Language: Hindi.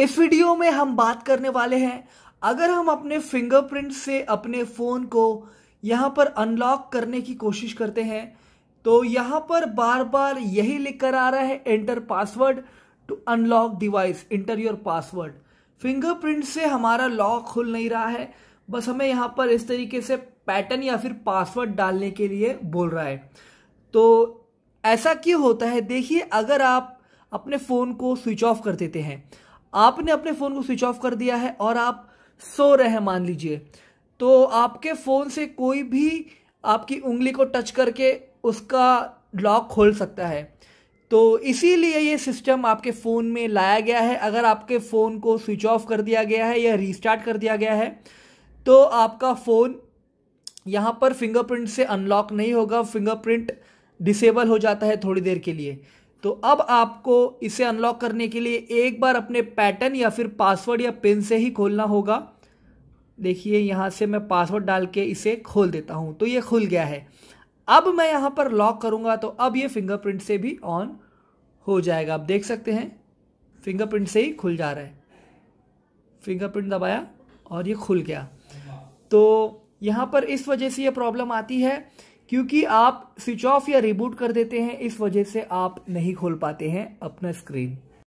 इस वीडियो में हम बात करने वाले हैं अगर हम अपने फिंगरप्रिंट से अपने फ़ोन को यहाँ पर अनलॉक करने की कोशिश करते हैं तो यहाँ पर बार बार यही लिख कर आ रहा है enter password to unlock device enter your password fingerprint से हमारा लॉक खुल नहीं रहा है बस हमें यहाँ पर इस तरीके से पैटर्न या फिर पासवर्ड डालने के लिए बोल रहा है तो ऐसा क्यों होता है देखिए अगर आप अपने फ़ोन को स्विच ऑफ कर देते हैं आपने अपने फ़ोन को स्विच ऑफ कर दिया है और आप सो रहे हैं मान लीजिए तो आपके फ़ोन से कोई भी आपकी उंगली को टच करके उसका लॉक खोल सकता है तो इसीलिए ये सिस्टम आपके फ़ोन में लाया गया है अगर आपके फ़ोन को स्विच ऑफ कर दिया गया है या रीस्टार्ट कर दिया गया है तो आपका फ़ोन यहाँ पर फिंगरप्रिंट से अनलॉक नहीं होगा फिंगरप्रिंट डिसेबल हो जाता है थोड़ी देर के लिए तो अब आपको इसे अनलॉक करने के लिए एक बार अपने पैटर्न या फिर पासवर्ड या पिन से ही खोलना होगा देखिए यहाँ से मैं पासवर्ड डाल के इसे खोल देता हूँ तो ये खुल गया है अब मैं यहाँ पर लॉक करूँगा तो अब ये फिंगरप्रिंट से भी ऑन हो जाएगा आप देख सकते हैं फिंगरप्रिंट से ही खुल जा रहा है फिंगरप्रिंट दबाया और ये खुल गया तो यहाँ पर इस वजह से ये प्रॉब्लम आती है क्योंकि आप स्विच ऑफ या रिबूट कर देते हैं इस वजह से आप नहीं खोल पाते हैं अपना स्क्रीन